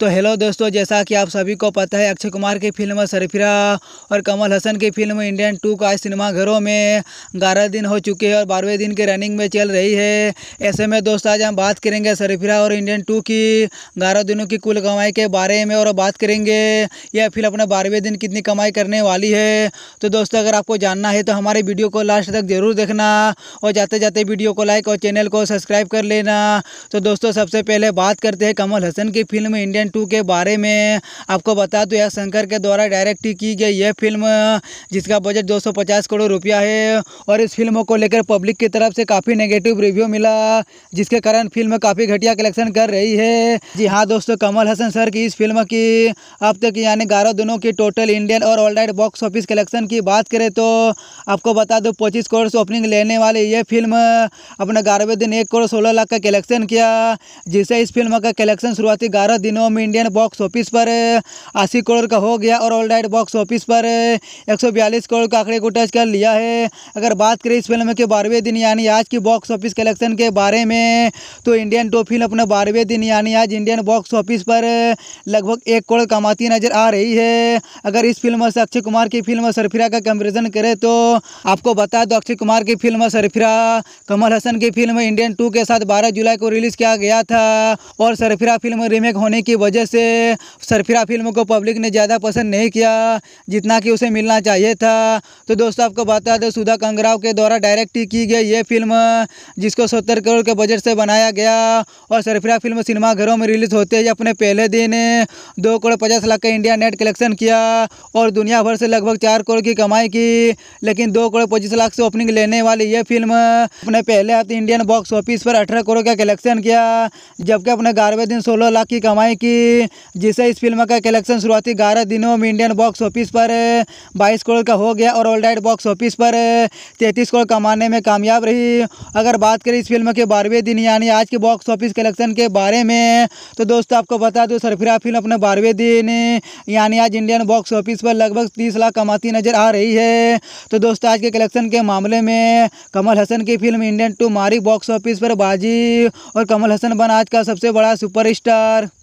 तो हेलो दोस्तों जैसा कि आप सभी को पता है अक्षय कुमार की फिल्म सरफिरा और कमल हसन की फिल्म इंडियन टू का आज सिनेमाघरों में ग्यारह दिन हो चुके हैं और बारहवें दिन के रनिंग में चल रही है ऐसे में दोस्तों आज हम बात करेंगे सरफिरा और इंडियन टू की ग्यारह दिनों की कुल कमाई के बारे में और बात करेंगे या फिर अपने बारहवें दिन कितनी कमाई करने वाली है तो दोस्तों अगर आपको जानना है तो हमारे वीडियो को लास्ट तक ज़रूर देखना और जाते जाते वीडियो को लाइक और चैनल को सब्सक्राइब कर लेना तो दोस्तों सबसे पहले बात करते हैं कमल हसन की फिल्म इंडियन सीजन टू के बारे में आपको बता दूँ यह शंकर के द्वारा डायरेक्ट की गई यह फिल्म जिसका बजट 250 करोड़ रुपया है और इस फिल्म को लेकर पब्लिक की तरफ से काफ़ी नेगेटिव रिव्यू मिला जिसके कारण फिल्म काफ़ी घटिया कलेक्शन कर रही है जी हाँ दोस्तों कमल हसन सर की इस फिल्म की अब तक यानी ग्यारह दिनों की टोटल इंडियन और ऑल बॉक्स ऑफिस कलेक्शन की बात करें तो आपको बता दूँ पच्चीस करोड़ से ओपनिंग लेने वाली यह फिल्म अपने ग्यारहवें दिन एक करोड़ सोलह लाख का कलेक्शन किया जिससे इस फिल्म का कलेक्शन शुरुआती ग्यारह दिनों में बूम इंडियन बॉक्स ऑफिस पर अस्सी करोड़ का हो गया और ऑल राइट बॉक्स ऑफिस पर एक करोड़ का आंकड़े को टच कर लिया है अगर बात करें इस फिल्म के बारहवें दिन यानी आज की बॉक्स ऑफिस कलेक्शन के बारे में तो इंडियन टॉप फिल्म अपने बारहवें दिन यानी आज इंडियन बॉक्स ऑफिस पर लगभग एक करोड़ कमाती नजर आ रही है अगर इस फिल्म से अक्षय कुमार की फिल्म सरफिरा का कंपेरिजन करें तो आपको बता दो अक्षय कुमार की फिल्म सरफिरा कमल हसन की फिल्म इंडियन टू के साथ बारह जुलाई को रिलीज किया गया था और सरफिरा फिल्म रीमेक होने की वजह से सरफिरा फिल्म को पब्लिक ने ज़्यादा पसंद नहीं किया जितना कि उसे मिलना चाहिए था तो दोस्तों आपको बता दें सुधा कंगराव के द्वारा डायरेक्ट की गई ये फिल्म जिसको सत्तर करोड़ के बजट से बनाया गया और सरफिरा फिल्म सिनेमाघरों में रिलीज़ होते ही अपने पहले दिन दो करोड़ पचास लाख का इंडिया नेट कलेक्शन किया और दुनिया भर से लगभग चार करोड़ की कमाई की लेकिन दो करोड़ पच्चीस लाख से ओपनिंग लेने वाली ये फिल्म अपने पहले हफ्ते इंडियन बॉक्स ऑफिस पर अठारह करोड़ का कलेक्शन किया जबकि अपने ग्यारहवें दिन सोलह लाख की कमाई की जिसे इस फिल्म का कलेक्शन शुरुआती ग्यारह दिनों में इंडियन बॉक्स ऑफिस पर बाईस करोड़ का हो गया और ऑल डाइट बॉक्स ऑफिस पर तैंतीस करोड़ कमाने में कामयाब रही अगर बात करें इस फिल्म के बारहवें दिन यानी आज के बॉक्स ऑफिस कलेक्शन के बारे में तो दोस्तों आपको बता दो सरफिरा फिल्म अपने बारहवें दिन यानी आज इंडियन बॉक्स ऑफिस पर लगभग तीस लाख कमाती नजर आ रही है तो दोस्तों आज के कलेक्शन के मामले में कमल हसन की फिल्म इंडियन टू मारी बॉक्स ऑफिस पर बाजी और कमल हसन बना आज का सबसे बड़ा सुपरस्टार